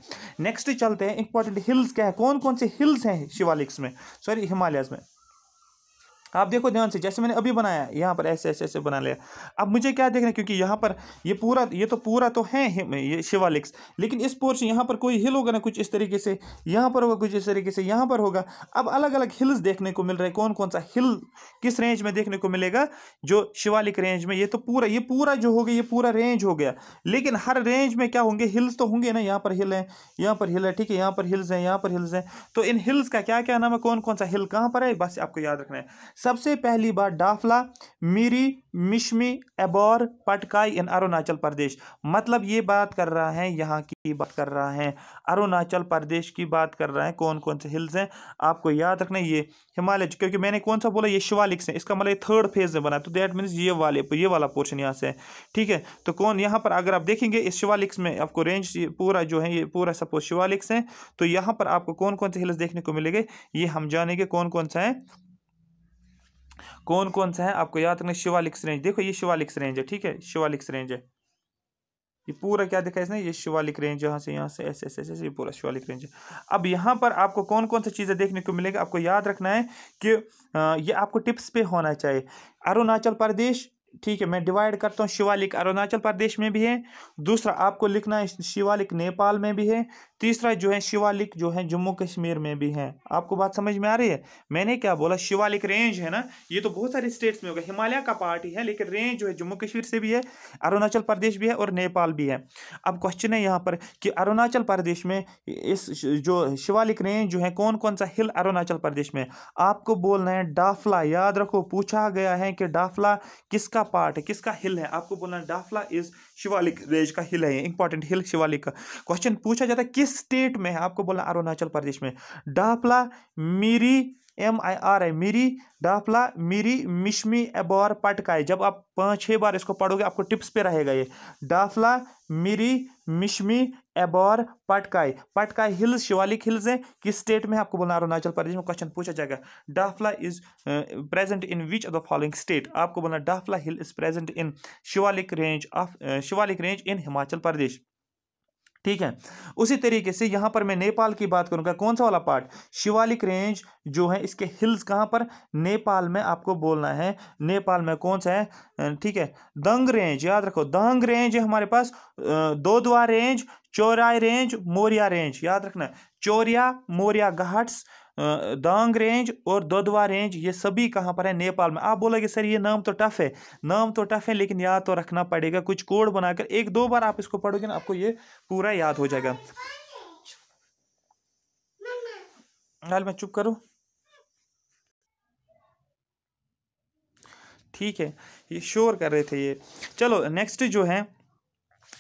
नेक्स्ट चलते हैं इंपॉर्टेंट हिल्स क्या है कौन कौन से हिल्स हैं शिवालिक्स में सॉरी हिमालयस में आप देखो ध्यान से जैसे मैंने अभी बनाया यहाँ पर ऐसे ऐसे ऐसे बना लिया अब मुझे क्या देखना है क्योंकि यहाँ पर ये पूरा ये तो पूरा तो है ये शिवालिक्स लेकिन इस पोर्शन यहाँ पर कोई हिल होगा ना कुछ इस तरीके से यहाँ पर होगा कुछ इस तरीके से यहाँ पर होगा अब अलग अलग हिल्स देखने को मिल रहे हैं कौन कौन सा हिल किस रेंज में देखने को मिलेगा जो शिवालिक रेंज में ये तो पूरा ये पूरा जो हो गया ये पूरा रेंज हो गया लेकिन हर रेंज में क्या होंगे हिल्स तो होंगे ना यहाँ पर हिल है यहाँ पर हिल है ठीक है यहाँ पर हिल्स हैं यहाँ पर हिल्स हैं तो इन हिल्स का क्या क्या नाम है कौन कौन सा हिल कहाँ पर है बस आपको याद रखना है सबसे पहली बार डाफला मिरी मिशमी एबोर पटकाई इन अरुणाचल प्रदेश मतलब ये बात कर रहा है यहाँ की बात कर रहा है अरुणाचल प्रदेश की बात कर रहा है कौन कौन से हिल्स हैं आपको याद रखना ये हिमालय क्योंकि मैंने कौन सा बोला ये शिवालिक्स है इसका मतलब थर्ड फेज में बना तो दैट मीन्स ये वाले ये वाला पोर्शन यहाँ से है ठीक है तो कौन यहाँ पर अगर आप देखेंगे इस शिवालिक्स में आपको रेंज पूरा जो है ये पूरा सपोज शिवालिक्स है तो यहाँ पर आपको कौन कौन से हिल्स देखने को मिलेंगे ये हम जानेंगे कौन कौन सा है कौन कौन सा है आपको याद रखना शिवालिक्स रेंज देखो ये शिवालिक्स रेंज है ठीक है शिवालिक्स रेंज है ये पूरा क्या है इसने ये शिवालिक रेंज यहाँ से यहाँ से ऐसे ऐसे ऐसे ये पूरा शिवालिक रेंज है अब यहाँ पर आपको कौन कौन सी चीज़ें देखने को मिलेगी आपको याद रखना है कि ये आपको टिप्स पे होना चाहिए अरुणाचल प्रदेश ठीक है मैं डिवाइड करता हूँ शिवालिक अरुणाचल प्रदेश में भी है दूसरा आपको लिखना है शिवालिक नेपाल में भी है तीसरा जो है शिवालिक जो है जम्मू कश्मीर में भी है आपको बात समझ में आ रही है मैंने क्या बोला शिवालिक रेंज है ना ये तो बहुत सारे स्टेट्स में होगा हिमालय का पार्ट ही है लेकिन रेंज जो है जम्मू कश्मीर से भी है अरुणाचल प्रदेश भी है और नेपाल भी है अब क्वेश्चन है यहाँ पर कि अरुणाचल प्रदेश में इस जो शिवालिक रेंज जो है कौन कौन सा हिल अरुणाचल प्रदेश में आपको बोलना है डाफला याद रखो पूछा गया है कि डाफला किसका किसका पार्ट है किसका हिल है आपको बोलना डाफला इज शिवालिक रेंज का हिल है इंपॉर्टेंट हिल शिवालिक का क्वेश्चन पूछा जाता है किस स्टेट में है आपको बोलना अरुणाचल प्रदेश में Dafla Miri M I R I Miri Dafla Miri Mishmi Abor Patkai जब आप पाँच छः बार इसको पढ़ोगे आपको टिप्स पे रहेगा ये डाफला मिरी मिशमी एबोर पटकाई पटकाई हिल्स शिवालिक हिल्स हैं किस स्टेट में आपको बोलना अरुणाचल प्रदेश में क्वेश्चन पूछा जाएगा Dafla is present in which of the following state आपको बोलना Dafla hill is present in Shivalik range of Shivalik range in Himachal Pradesh ठीक है उसी तरीके से यहां पर मैं नेपाल की बात करूँगा कौन सा वाला पार्ट शिवालिक रेंज जो है इसके हिल्स कहां पर नेपाल में आपको बोलना है नेपाल में कौन सा है ठीक है दंग रेंज याद रखो दंग रेंज है हमारे पास दोद्वा range Chauria range Moria range याद रखना चौरिया मोरिया घाट्स दांग रेंज और दोदवा रेंज ये सभी कहाँ पर है नेपाल में आप बोलोगे सर ये नाम तो टफ है नाम तो टफ है लेकिन याद तो रखना पड़ेगा कुछ कोड बनाकर एक दो बार आप इसको पढ़ोगे ना आपको ये पूरा याद हो जाएगा हाल मैं चुप करूँ ठीक है ये शोर कर रहे थे ये चलो नेक्स्ट जो है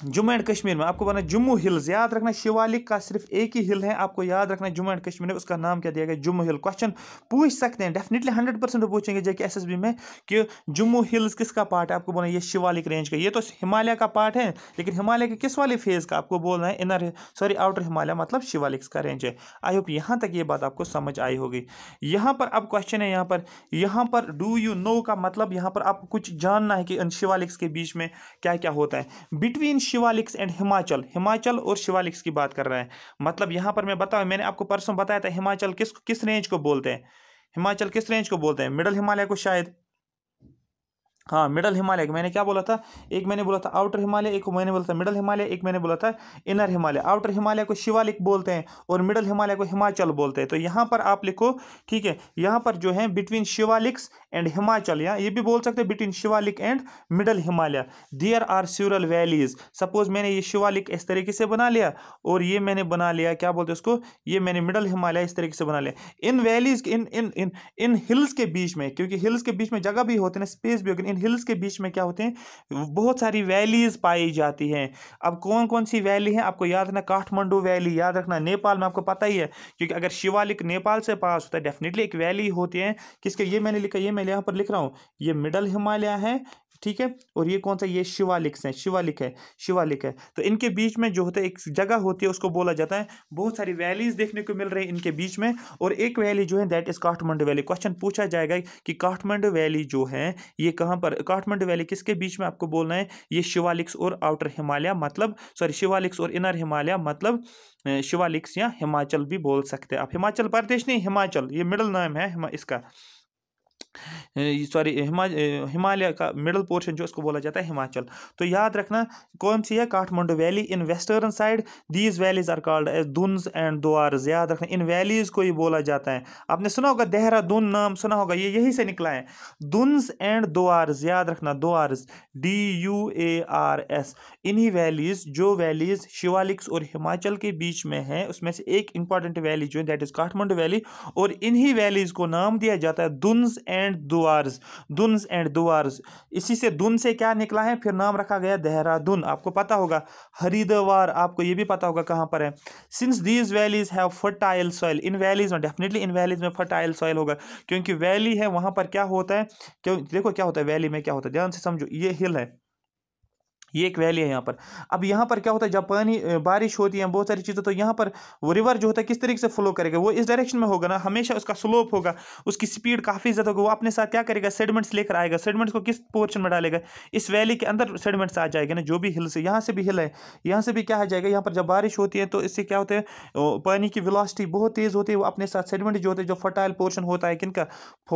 जम्मू एंड कश्मीर में आपको बना जम्मू हिल्स याद रखना शिवालिक का सिर्फ एक ही हिल है आपको याद रखना जम्मू एंड कश्मीर में उसका नाम क्या दिया गया जम्मू हिल क्वेश्चन पूछ सकते हैं डेफिनेटली हंड्रेड परसेंट पूछेंगे जैसे एस में कि जम्मू हिल्स किसका पार्ट है आपको बोलना ये शिवालिक रेंज का ये तो हिमालय का पार्ट है लेकिन हिमालय के किस वाले फेज का आपको बोलना है इनर सॉरी आउटर हिमालय मतलब शिवालिक्स का रेंज है आई होप यहाँ तक ये बात आपको समझ आई होगी यहाँ पर अब क्वेश्चन है यहाँ पर यहाँ पर डू यू नो का मतलब यहाँ पर आपको कुछ जानना है कि शिवालिक्स के बीच में क्या क्या होता है बिटवीन शिवालिक्स एंड हिमाचल हिमाचल और शिवालिक्स की बात कर रहा है मतलब यहां पर मैं बताऊँ मैंने आपको परसों बताया था हिमाचल किस किस रेंज को बोलते हैं हिमाचल किस रेंज को बोलते हैं मिडल हिमालय को शायद हाँ मिडल हिमालय मैंने क्या बोला था एक मैंने बोला था आउटर हिमालय एक मैंने बोला था मिडल हिमालय एक मैंने बोला था इनर हिमालय आउटर हिमालय को शिवालिक बोलते हैं और मिडल हिमालय को हिमाचल बोलते हैं तो यहाँ पर आप लिखो ठीक है यहाँ पर जो है बिटवीन शिवालिक्स एंड हिमाचल या ये भी बोल सकते हैं between Shivalik and middle Himalaya there are several valleys suppose मैंने ये शिवालिक इस तरीके से बना लिया और ये मैंने बना लिया क्या बोलते हैं उसको ये मैंने मिडल हिमालय इस तरीके से बना लिया इन वैलीज इन इन इन इन हिल्स के बीच में क्योंकि हिल्स के बीच में जगह भी होते हैं स्पेस भी होगी इन हिल्स के बीच में क्या होते हैं बहुत सारी वैलीज़ पाई जाती हैं अब कौन कौन सी वैली हैं आपको याद रखना काठमांडू वैली याद रखना नेपाल में आपको पता ही है क्योंकि अगर शिवालिक नेपाल से पास होता है डेफिनेटली एक वैली होती है किसके ये मैंने लिखा ये मैं यहाँ पर लिख रहा हूँ ये मिडल हिमालय है ठीक है और ये कौन सा ये शिवालिक्स है शिवालिक है शिवालिक है तो इनके बीच में जो होता है एक जगह होती है उसको बोला जाता है बहुत सारी वैलीज देखने को मिल रही है इनके बीच में और एक वैली जो है that is Kathmandu valley question पूछा जाएगा कि काठमांडू वैली जो है ये कहाँ पर काठमांडू वैली किसके बीच में आपको बोलना है ये शिवालिक्स और आउटर हिमालय मतलब सॉरी शिवालिक्स और इनर हिमालय मतलब शिवालिक्स या हिमाचल भी बोल सकते हैं आप हिमाचल प्रदेश नहीं हिमाचल ये मिडल नाम है इसका सॉरी हिमा हिमालय का मिडल पोर्शन जो उसको बोला जाता है हिमाचल तो याद रखना कौन सी है Kathmandu valley in western side these valleys are called as duns and duars याद रखना इन वैलीज़ को ही बोला जाता है आपने सुना होगा देहरादून नाम सुना होगा ये यही से निकला है दुन्स एंड दो याद रखना duars D U A R S इन्हीं वैलीज़ जो वैलीज़ शिवालिक्स और हिमाचल के बीच में है उसमें से एक इंपॉर्टेंट वैली जो है दैट इज़ काठमांडू वैली और इन्हीं वैलीज़ को नाम दिया जाता है duns and and duars duns and duars इसी से दुन से क्या निकला है फिर नाम रखा गया देहरादून आपको पता होगा हरिद्वार आपको ये भी पता होगा कहाँ पर है since these valleys have fertile soil in valleys में डेफिनेटली इन वैलीज में फर्टाइल सॉइल होगा क्योंकि वैली है वहाँ पर क्या होता है क्यों देखो क्या होता है वैली में क्या होता है ध्यान से समझो ये हिल है ये एक वैली है यहाँ पर अब यहाँ पर क्या होता है जब पानी बारिश होती है बहुत सारी चीज़ें तो यहाँ पर वो रिवर जो होता है किस तरीके से फ्लो करेगा वो इस डायरेक्शन में होगा ना हमेशा उसका स्लोप होगा उसकी स्पीड काफ़ी ज़्यादा होगी वो अपने साथ क्या करेगा सेडमेंट्स लेकर आएगा सेडमेंट्स को किस पोर्शन में डालेगा इस वैली के अंदर सेडमेंट्स आ जाएगा ना जो भी हिल से यहाँ से भी हिल है यहाँ से भी क्या आ जाएगा यहाँ पर जब बारिश होती है तो इससे क्या होता है पानी की विलासिटी बहुत तेज़ होती है वो अपने साथ सेडमेंट जो होते हैं जो फर्टाइल पोर्शन होता है किनका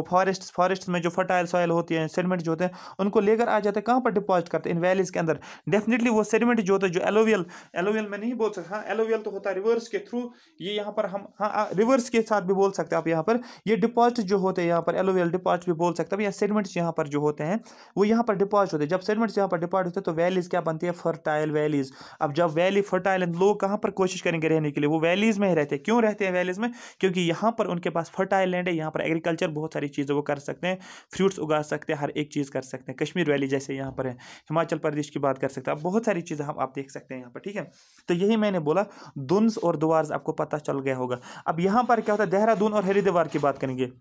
फॉरेस्ट फॉरेस्ट में जो फर्टाइल सॉयल होती है सेडमेंट जो होते हैं उनको लेकर आ जाते हैं कहाँ पर डिपॉजिट करते हैं इन वैलीज़ के अंदर डेफिनेटली वो सेडिमेंट जो होता है जो एलोवियल एलोवियल में नहीं बोल सकता हाँ एलोवियल तो होता है रिवर्स के थ्रू ये यहाँ पर हम हाँ रिवर्स के साथ भी बोल सकते हैं आप यहाँ पर ये डिपॉजिट जो होते हैं यहाँ पर एलोवियल डिपॉजिट भी बोल सकते हैं या सेडमेंट्स यहाँ पर जो होते हैं वो यहाँ पर डिपॉजिट होते हैं जब सेडमेंट्स यहाँ पर डिपॉजिट होते हैं तो वैलीज़ क्या बनती है फर्टाइल वैलीज़ अब जब वैली फर्टाइल एंड लोग कहाँ पर कोशिश करेंगे रहने के लिए वो वैलीज़ में रहते हैं क्यों रहते हैं वैलीज़ में क्योंकि यहाँ पर उनके पास फर्टाइल लैंड है यहाँ पर एग्रीकल्चर बहुत सारी चीज़ें वो कर सकते हैं फ्रूट्स उगा सकते हैं हर एक चीज़ कर सकते हैं कश्मीर वैली जैसे यहाँ पर है हिमाचल प्रदेश की बात बात कर सकते हैं बहुत सारी चीज़ें हम आप देख सकते हैं यहाँ पर ठीक है तो यही मैंने बोला दुन्स और द्वार्स आपको पता चल गया होगा अब यहाँ पर क्या होता है देहरादून और हरिद्वार की बात करेंगे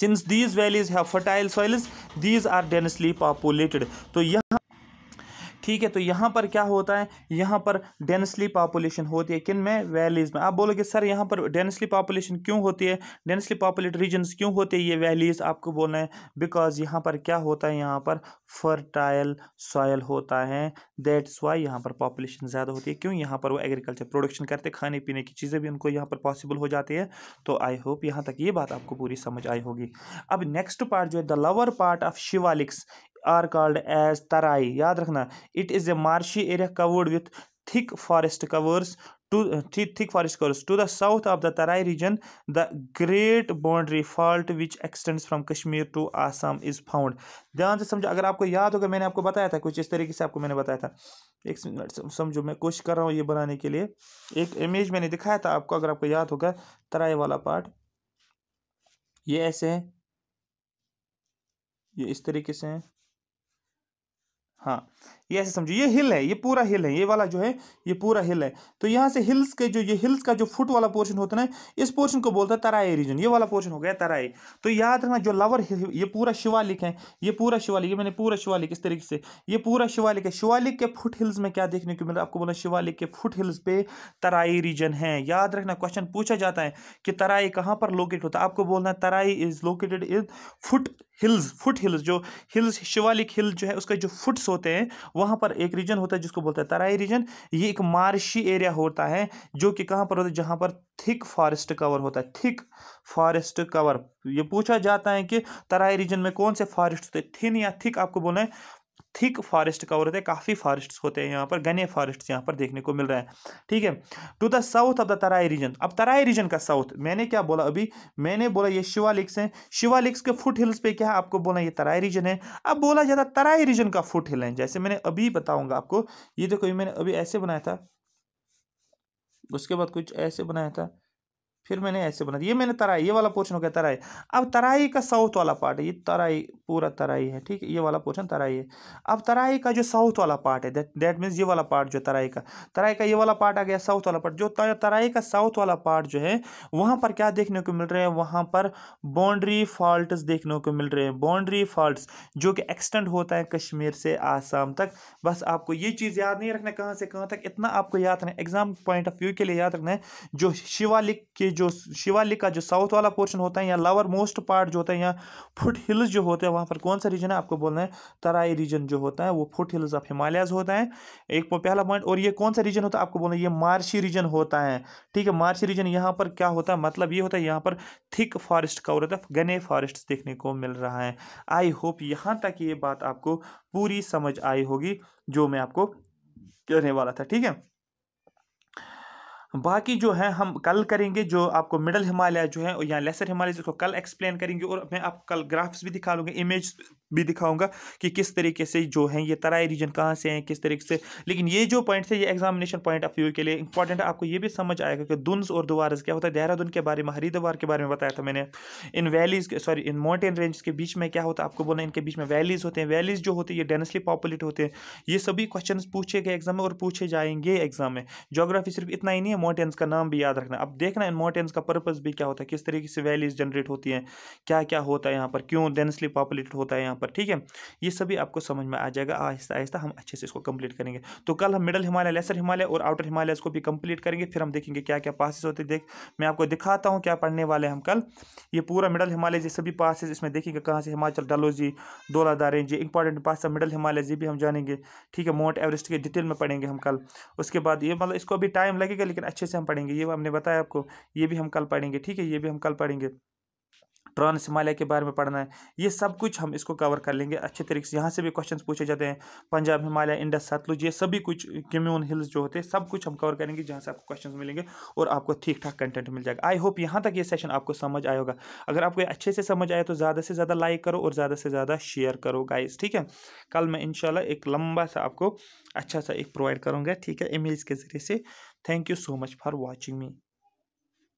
since these valleys have fertile soils these are densely populated तो यहाँ ठीक है तो यहाँ पर क्या होता है यहाँ पर डेंसली पॉपुलेशन होती है किन में वैलीज़ में आप बोलोगे सर यहाँ पर डेंसली पॉपुलेशन क्यों होती है डेंसली पॉपुलेट रीजन क्यों होते हैं ये वैलीज़ आपको बोलना है बिकॉज यहाँ पर क्या होता है यहाँ पर फर्टाइल सॉयल होता है दैट्स वाई यहाँ पर पॉपुलेशन ज़्यादा होती है क्यों यहाँ पर वो एग्रीकल्चर प्रोडक्शन करते खाने पीने की चीज़ें भी उनको यहाँ पर पॉसिबल हो जाती है तो आई होप यहाँ तक ये बात आपको पूरी समझ आई होगी अब नेक्स्ट पार्ट जो है the lower part of Shivaliks are called as Terai याद रखना it is a marshy area covered with thick forest covers to thick forest covers to the south of the Terai region the great boundary fault which extends from Kashmir to Assam is found ध्यान से समझो अगर आपको याद होगा मैंने आपको बताया था कुछ इस तरीके से आपको मैंने बताया था एक मिनट समझो मैं कोशिश कर रहा हूँ ये बनाने के लिए एक इमेज मैंने दिखाया था आपको अगर आपको याद होगा तराई वाला पार्ट ये ऐसे है ये इस तरीके से है 哈。ये ऐसे समझो ये हिल है ये पूरा हिल है ये वाला जो है ये पूरा हिल है तो यहाँ से हिल्स के जो ये हिल्स का जो फुट वाला पोर्शन होता है ना इस पोर्शन को बोलता है तराई रीजन ये वाला पोर्शन हो गया तराई तो याद रखना जो लवर ये पूरा शिवालिक है ये पूरा शिवालिक मैंने पूरा शिवालिक इस तरीके से ये पूरा शिवालिक है शिवालिक के फुट हिल्स में क्या देखने को मिल रहा है आपको बोला शिवालिक के फुट हिल्स पे तराई रीजन है याद रखना क्वेश्चन पूछा जाता है कि तराई कहाँ पर लोकेट होता है आपको बोलना है Terai is located in foot hills foot hills जो हिल्स शिवालिक हिल जो है उसके जो फुट्स होते हैं वहां पर एक रीजन होता है जिसको बोलते हैं तराई रीजन ये एक मार्शी एरिया होता है जो कि कहां पर होता है जहां पर थिक फॉरेस्ट कवर होता है थिक फॉरेस्ट कवर ये पूछा जाता है कि तराई रीजन में कौन से फॉरेस्ट होते हैं थिन या थिक आपको बोलना है थिक फॉरेस्ट कवर होते हैं काफ़ी फॉरेस्ट होते हैं यहाँ पर घने फॉरेस्ट यहाँ पर देखने को मिल रहा है ठीक है to the south of the Terai region अब तराई रीजन का साउथ मैंने क्या बोला अभी मैंने बोला ये शिवालिक्स हैं शिवालिक्स के फुट हिल्स पे क्या है आपको बोला ये तराई रीजन है अब बोला जाता तराई रीजन का फुट हिल है जैसे मैंने अभी बताऊंगा आपको ये देखो मैंने अभी ऐसे बनाया था उसके बाद कुछ ऐसे बनाया था फिर मैंने ऐसे बना दिया ये मैंने तराई ये वाला पोर्शन हो गया तराई अब तराई का साउथ वाला पार्ट है ये तराई पूरा तराई है ठीक है ये वाला पोर्शन तराई है अब तराई का जो साउथ वाला पार्ट है दैट मीन्स ये वाला पार्ट जो तराई का तराई का ये वाला पार्ट आ गया साउथ वाला पार्ट जो तराई का साउथ वाला पार्ट जो है वहाँ पर क्या देखने को मिल रहे हैं वहाँ पर बाउंड्री फॉल्ट देखने को मिल रहे हैं बाउंड्री फॉल्ट जो कि एक्सटेंड होता है कश्मीर से आसाम तक बस आपको ये चीज़ याद नहीं रखना कहाँ से कहाँ तक इतना आपको याद रखना एग्जाम पॉइंट ऑफ व्यू के लिए याद रखना है जो शिवालिक के जो शिवालिक का जो साउथ वाला पोर्शन होता है या लावर मोस्ट पार्ट जो होता है या फुट हिल्स जो होते हैं वहाँ पर कौन सा रीजन है आपको बोलना है तराई रीजन जो होता है वो फुट हिल्स ऑफ हिमालयाज होता है एक पहला पॉइंट और ये कौन सा रीजन होता है आपको बोलना है ये मार्शी रीजन होता है ठीक है मार्शी रीजन यहाँ पर क्या होता है मतलब ये होता है यहाँ पर थिक फॉरेस्ट कवर होता है घने फॉरेस्ट देखने को मिल रहा है आई होप यहाँ तक ये बात आपको पूरी समझ आई होगी जो मैं आपको कहने वाला था ठीक है बाकी जो है हम कल करेंगे जो आपको मिडल हिमालय जो है या लेसर हिमालय जिसको कल एक्सप्लेन करेंगे और मैं आपको कल ग्राफ्स भी दिखा लूँगा इमेज भी दिखाऊंगा कि किस तरीके से जो है ये तराई रीजन कहाँ से हैं किस तरीके से लेकिन ये जो पॉइंट है ये एग्जामिनेशन पॉइंट ऑफ व्यू के लिए इंपॉर्टेंट है आपको ये भी समझ आएगा कि दुन्स और दोबारस क्या होता है देहरादून के बारे में हरिद्वार के बारे में बताया था मैंने in valleys sorry in mountain range के बीच में क्या होता है आपको बोला इनके बीच में वैलीज होते हैं वैलीज जो होते हैं ये डेंसली पॉपुलेट होते हैं ये सभी क्वेश्चन पूछे गए एग्जाम में और पूछे जाएंगे एग्जाम में जोग्राफी सिर्फ इतना ही नहीं है माउंटेन्स का नाम भी याद रखना अब देखना इन माउंटेन्स का पर्पज़ भी क्या होता है किस तरीके से वैलीज जनरेट होती हैं क्या क्या होता है यहाँ पर क्यों डेंसली पॉपुलेट होता है यहाँ यहाँ पर ठीक है ये सभी आपको समझ में आ जाएगा आहिस्ता आहिस्ता हम अच्छे से इसको कंप्लीट करेंगे तो कल हम मिडल हिमालय लेसर हिमालय और आउटर हिमालय को भी कंप्लीट करेंगे फिर हम देखेंगे क्या क्या पासिस होते देख मैं आपको दिखाता हूँ क्या पढ़ने वाले हम कल ये पूरा मिडल हिमालय जी सभी पासिस इसमें देखेंगे कहाँ से हिमाचल डलोजी डोला दारें जी इंपॉर्टेंट पास मिडल हिमालय जी भी हम जानेंगे ठीक है माउंट एवरेस्ट के डिटेल में पढ़ेंगे हम कल उसके बाद ये मतलब इसको अभी टाइम लगेगा लेकिन अच्छे से हम पढ़ेंगे ये हमने बताया आपको ये भी हम कल पढ़ेंगे ठीक है ये भी हम कल पढ़ेंगे ट्रांस हिमालय के बारे में पढ़ना है ये सब कुछ हम इसको कवर कर लेंगे अच्छे तरीके से यहाँ से भी क्वेश्चन पूछे जाते हैं पंजाब हिमालय इंडस सतलुज ये सभी कुछ कम्यून हिल्स जो होते हैं सब कुछ हम कवर करेंगे जहाँ से आपको क्वेश्चन मिलेंगे और आपको ठीक ठाक कंटेंट मिल जाएगा आई होप यहाँ तक ये सेशन आपको समझ आएगा अगर आपको अच्छे से समझ आए तो ज़्यादा से ज़्यादा लाइक करो और ज़्यादा से ज़्यादा शेयर करो गाइज ठीक है कल मैं इनशाला एक लंबा सा आपको अच्छा सा एक प्रोवाइड करूँगा ठीक है इमेज के ज़रिए से thank you so much for watching me